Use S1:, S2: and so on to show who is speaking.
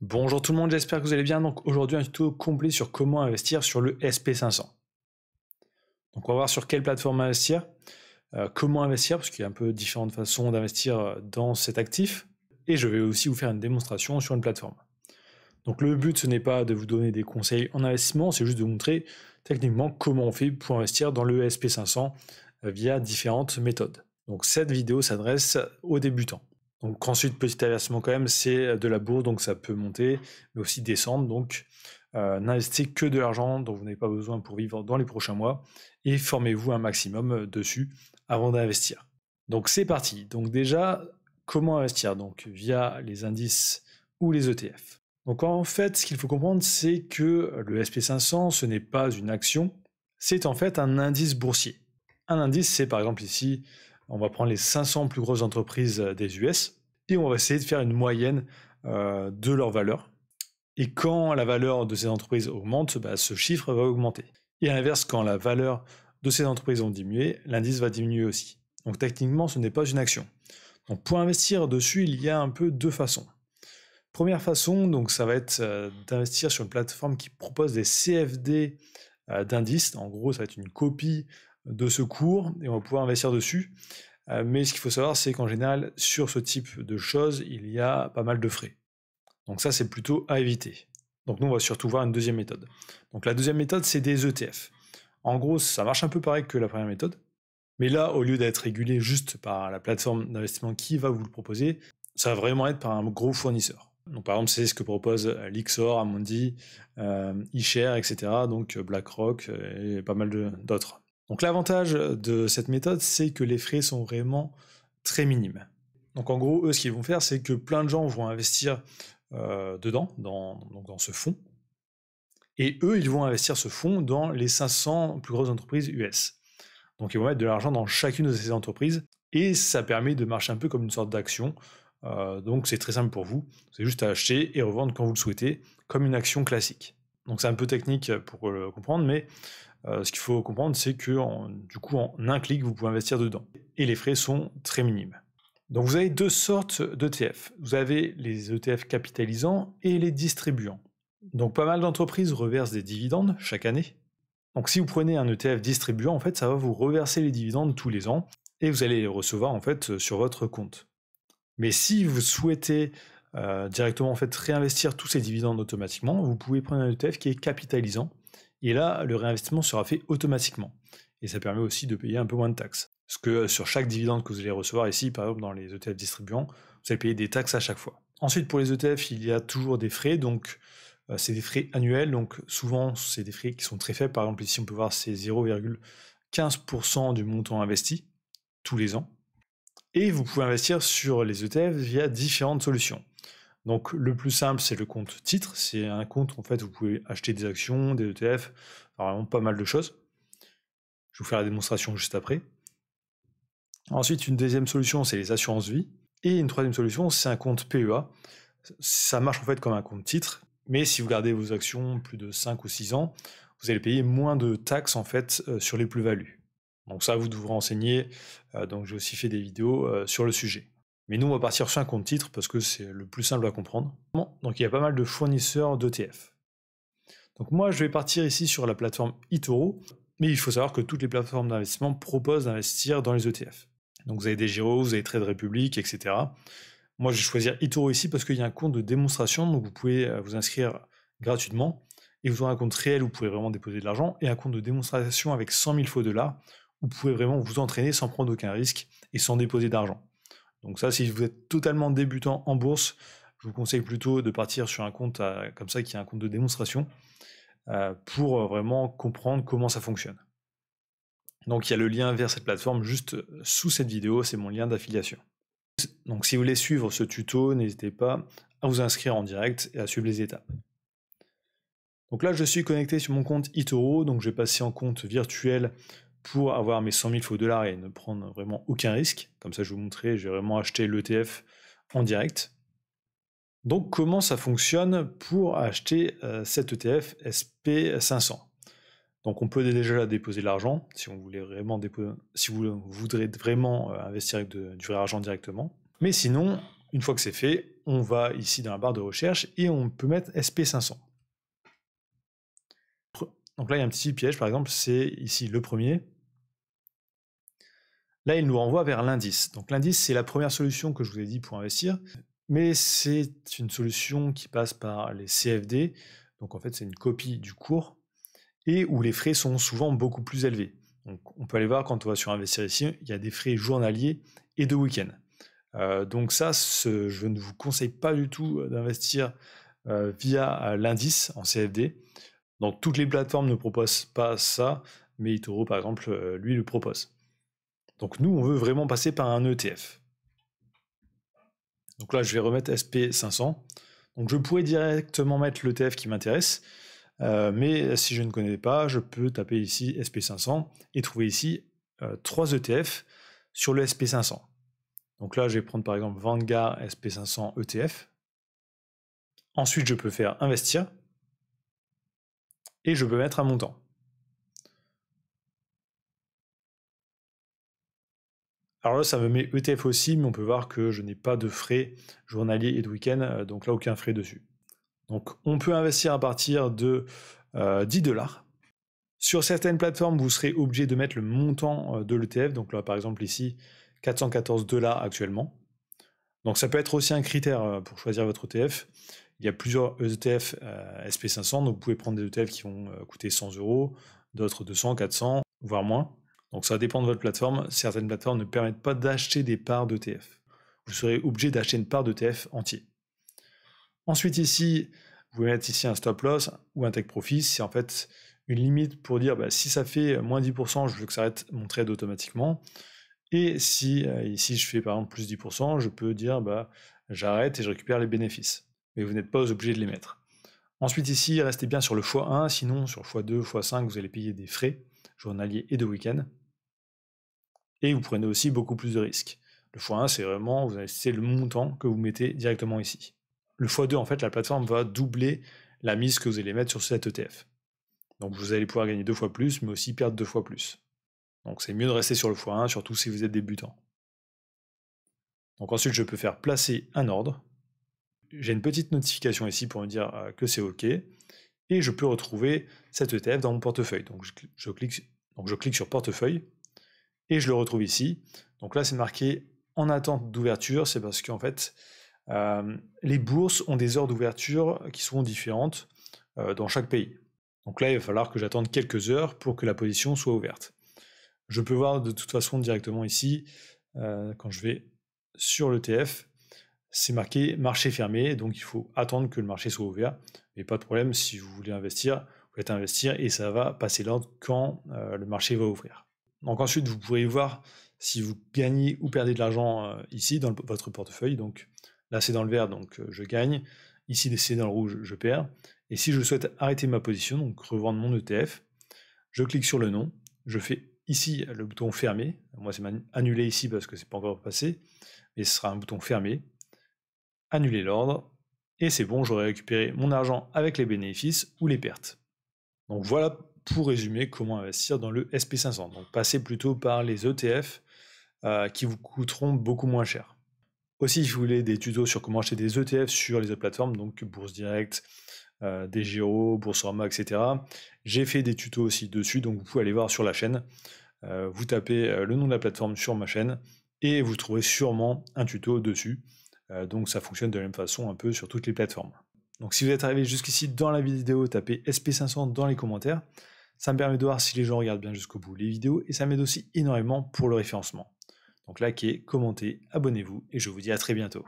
S1: Bonjour tout le monde, j'espère que vous allez bien. Donc aujourd'hui un tuto complet sur comment investir sur le SP500. Donc on va voir sur quelle plateforme investir, euh, comment investir, parce qu'il y a un peu différentes façons d'investir euh, dans cet actif. Et je vais aussi vous faire une démonstration sur une plateforme. Donc le but ce n'est pas de vous donner des conseils en investissement, c'est juste de vous montrer techniquement comment on fait pour investir dans le SP500 euh, via différentes méthodes. Donc cette vidéo s'adresse aux débutants. Donc ensuite, petit avertissement quand même, c'est euh, de la bourse, donc ça peut monter, mais aussi descendre. Donc euh, n'investissez n'investez que de l'argent dont vous n'avez pas besoin pour vivre dans les prochains mois et formez-vous un maximum euh, dessus avant d'investir. Donc c'est parti. Donc déjà, comment investir Donc via les indices ou les ETF. Donc en fait, ce qu'il faut comprendre, c'est que le SP500, ce n'est pas une action, c'est en fait un indice boursier. Un indice, c'est par exemple ici on va prendre les 500 plus grosses entreprises euh, des US et on va essayer de faire une moyenne euh, de leur valeur. Et quand la valeur de ces entreprises augmente, bah, ce chiffre va augmenter. Et à l'inverse, quand la valeur de ces entreprises ont diminué, l'indice va diminuer aussi. Donc techniquement, ce n'est pas une action. Donc pour investir dessus, il y a un peu deux façons. Première façon, donc ça va être euh, d'investir sur une plateforme qui propose des CFD d'indices. En gros, ça va être une copie de secours, et on va pouvoir investir dessus. Euh, mais ce qu'il faut savoir, c'est qu'en général, sur ce type de choses, il y a pas mal de frais. Donc ça, c'est plutôt à éviter. Donc nous, on va surtout voir une deuxième méthode. Donc la deuxième méthode, c'est des ETF. En gros, ça marche un peu pareil que la première méthode. Mais là, au lieu d'être régulé juste par la plateforme d'investissement qui va vous le proposer, ça va vraiment être par un gros fournisseur. Donc par exemple, c'est ce que propose euh, Lixor, Amundi, eShare, euh, etc. Donc BlackRock et pas mal d'autres. Donc l'avantage euh, de cette méthode, c'est que les frais sont vraiment très minimes. Donc en gros, eux, ce qu'ils vont faire, c'est que plein de gens vont investir euh, dedans, dans, donc dans ce fonds, et eux, ils vont investir ce fonds dans les 500 plus grosses entreprises US. Donc ils vont mettre de l'argent dans chacune de ces entreprises, et ça permet de marcher un peu comme une sorte d'action. Euh, donc c'est très simple pour vous, c'est juste à acheter et revendre quand vous le souhaitez, comme une action classique. Donc c'est un peu technique pour le comprendre, mais euh, ce qu'il faut comprendre, c'est que du coup, en un clic, vous pouvez investir dedans. Et les frais sont très minimes. Donc vous avez deux sortes d'ETF. Vous avez les ETF capitalisants et les distribuants. Donc pas mal d'entreprises reversent des dividendes chaque année. Donc si vous prenez un ETF distribuant, en fait, ça va vous reverser les dividendes tous les ans et vous allez les recevoir en fait sur votre compte. Mais si vous souhaitez euh, directement en fait réinvestir tous ces dividendes automatiquement, vous pouvez prendre un ETF qui est capitalisant et là, le réinvestissement sera fait automatiquement. Et ça permet aussi de payer un peu moins de taxes. Parce que euh, sur chaque dividende que vous allez recevoir ici, par exemple dans les ETF distribuants, vous allez payer des taxes à chaque fois. Ensuite, pour les ETF, il y a toujours des frais. Donc, euh, c'est des frais annuels. Donc, souvent, c'est des frais qui sont très faibles. Par exemple, ici, on peut voir c'est 0,15% du montant investi tous les ans. Et vous pouvez investir sur les ETF via différentes solutions. Donc le plus simple, c'est le compte titre. C'est un compte, en fait, vous pouvez acheter des actions, des ETF, vraiment pas mal de choses. Je vais vous faire la démonstration juste après. Ensuite, une deuxième solution, c'est les assurances vie. Et une troisième solution, c'est un compte PEA. Ça marche en fait comme un compte titre, mais si vous gardez vos actions plus de 5 ou 6 ans, vous allez payer moins de taxes en fait euh, sur les plus-values. Donc ça, vous devrez enseigner. Euh, donc j'ai aussi fait des vidéos euh, sur le sujet. Mais nous, on va partir sur un compte titre parce que c'est le plus simple à comprendre. donc il y a pas mal de fournisseurs d'ETF. Donc moi, je vais partir ici sur la plateforme eToro, mais il faut savoir que toutes les plateformes d'investissement proposent d'investir dans les ETF. Donc vous avez des Giro, vous avez Trade Republic, etc. Moi, je vais choisir eToro ici parce qu'il y a un compte de démonstration, donc vous pouvez euh, vous inscrire gratuitement. Et vous aurez un compte réel où vous pouvez vraiment déposer de l'argent, et un compte de démonstration avec 100 000 faux dollars, où vous pouvez vraiment vous entraîner sans prendre aucun risque et sans déposer d'argent. Donc ça, si vous êtes totalement débutant en bourse, je vous conseille plutôt de partir sur un compte euh, comme ça qui est un compte de démonstration euh, pour euh, vraiment comprendre comment ça fonctionne. Donc il y a le lien vers cette plateforme juste sous cette vidéo, c'est mon lien d'affiliation. Donc si vous voulez suivre ce tuto, n'hésitez pas à vous inscrire en direct et à suivre les étapes. Donc là, je suis connecté sur mon compte Itoro, donc je vais passer en compte virtuel pour avoir mes 100 000 faux dollars et ne prendre vraiment aucun risque. Comme ça, je vous montrer, j'ai vraiment acheté l'ETF en direct. Donc, comment ça fonctionne pour acheter cet ETF SP500 Donc, on peut déjà déposer de l'argent si, on voulait vraiment si vous voudrez vraiment euh, investir avec du vrai argent directement. Mais sinon, une fois que c'est fait, on va ici dans la barre de recherche et on peut mettre SP500. Donc là, il y a un petit piège, par exemple, c'est ici le premier. Là, il nous renvoie vers l'indice. Donc l'indice, c'est la première solution que je vous ai dit pour investir, mais c'est une solution qui passe par les CFD. Donc en fait, c'est une copie du cours et où les frais sont souvent beaucoup plus élevés. Donc on peut aller voir quand on va sur Investir ici, il y a des frais journaliers et de week-end. Euh, donc ça, je ne vous conseille pas du tout d'investir euh, via euh, l'indice en CFD. Donc toutes les plateformes ne proposent pas ça, mais Itoro, par exemple, euh, lui le propose. Donc nous, on veut vraiment passer par un ETF. Donc là, je vais remettre SP500. Donc je pourrais directement mettre l'ETF qui m'intéresse, euh, mais si je ne connais pas, je peux taper ici SP500 et trouver ici euh, trois 3 e ETF sur le SP500. Donc là, je vais prendre par exemple Vanguard SP500 ETF. Ensuite, je peux faire investir et je peux mettre un montant. Alors là, ça me met ETF aussi, mais on peut voir que je n'ai pas de frais journaliers et de week-end, euh, donc là, aucun frais dessus. Donc on peut investir à partir de 10 euh, dollars. Sur certaines plateformes, vous serez obligé de mettre le montant euh, de l'ETF, donc là, par exemple, ici, 414 dollars actuellement. Donc ça peut être aussi un critère pour choisir votre ETF. Il y a plusieurs ETF euh, SP500, donc vous pouvez prendre des ETF qui vont euh, coûter 100 euros, d'autres 200, 400, voire moins. Donc ça dépend de votre plateforme. Certaines plateformes ne permettent pas d'acheter des parts d'ETF. Vous serez obligé d'acheter une part d'ETF entier. Ensuite ici, vous pouvez mettre ici un stop loss ou un take profit. C'est en fait une limite pour dire bah, si ça fait moins 10%, je veux que ça arrête mon trade automatiquement. Et si euh, ici je fais par exemple plus 10%, je peux dire bah, j'arrête et je récupère les bénéfices mais vous n'êtes pas obligé de les mettre. Ensuite ici, restez bien sur le x1, sinon sur x2, x5, vous allez payer des frais journaliers et de week-end. Et vous prenez aussi beaucoup plus de risques. Le x1, c'est vraiment, vous c'est le montant que vous mettez directement ici. Le x2, en fait, la plateforme va doubler la mise que vous allez mettre sur cet ETF. Donc vous allez pouvoir gagner deux fois plus, mais aussi perdre deux fois plus. Donc c'est mieux de rester sur le x1, surtout si vous êtes débutant. Donc ensuite, je peux faire placer un ordre j'ai une petite notification ici pour me dire euh, que c'est OK. Et je peux retrouver cet ETF dans mon portefeuille. Donc je, clique, donc je clique sur portefeuille et je le retrouve ici. Donc là, c'est marqué en attente d'ouverture. C'est parce qu'en fait, euh, les bourses ont des heures d'ouverture qui seront différentes euh, dans chaque pays. Donc là, il va falloir que j'attende quelques heures pour que la position soit ouverte. Je peux voir de toute façon directement ici, quand je vais sur l'ETF, c'est marqué marché fermé, donc il faut attendre que le marché soit ouvert. Mais pas de problème, si vous voulez investir, vous pouvez investir et ça va passer l'ordre quand euh, le marché va ouvrir. Donc ensuite, vous pourrez voir si vous gagnez ou perdez de l'argent euh, ici dans votre portefeuille. Donc là, c'est dans le vert, donc euh, je gagne. Ici, c'est dans le rouge, je perds. Et si je souhaite arrêter ma position, donc revendre mon ETF, je clique sur le nom, je fais ici le bouton fermé. Moi, c'est annulé ici parce que c'est pas encore passé, mais ce sera un bouton fermé annuler l'ordre, et c'est bon, j'aurai récupéré mon argent avec les bénéfices ou les pertes. Donc voilà pour résumer comment investir dans le SP500. Donc passez plutôt par les ETF euh, qui vous coûteront beaucoup moins cher. Aussi, si vous voulez des tutos sur comment acheter des ETF sur les autres plateformes, donc Bourse Direct, euh, bourse Boursorama, etc., j'ai fait des tutos aussi dessus, donc vous pouvez aller voir sur la chaîne. Euh, vous tapez euh, le nom de la plateforme sur ma chaîne et vous trouverez sûrement un tuto dessus. Euh, donc ça fonctionne de la même façon un peu sur toutes les plateformes. Donc si vous êtes arrivé jusqu'ici dans la vidéo, tapez SP500 dans les commentaires. Ça me permet de voir si les gens regardent bien jusqu'au bout les vidéos et ça m'aide aussi énormément pour le référencement. Donc likez, commentez, abonnez-vous et je vous dis à très bientôt.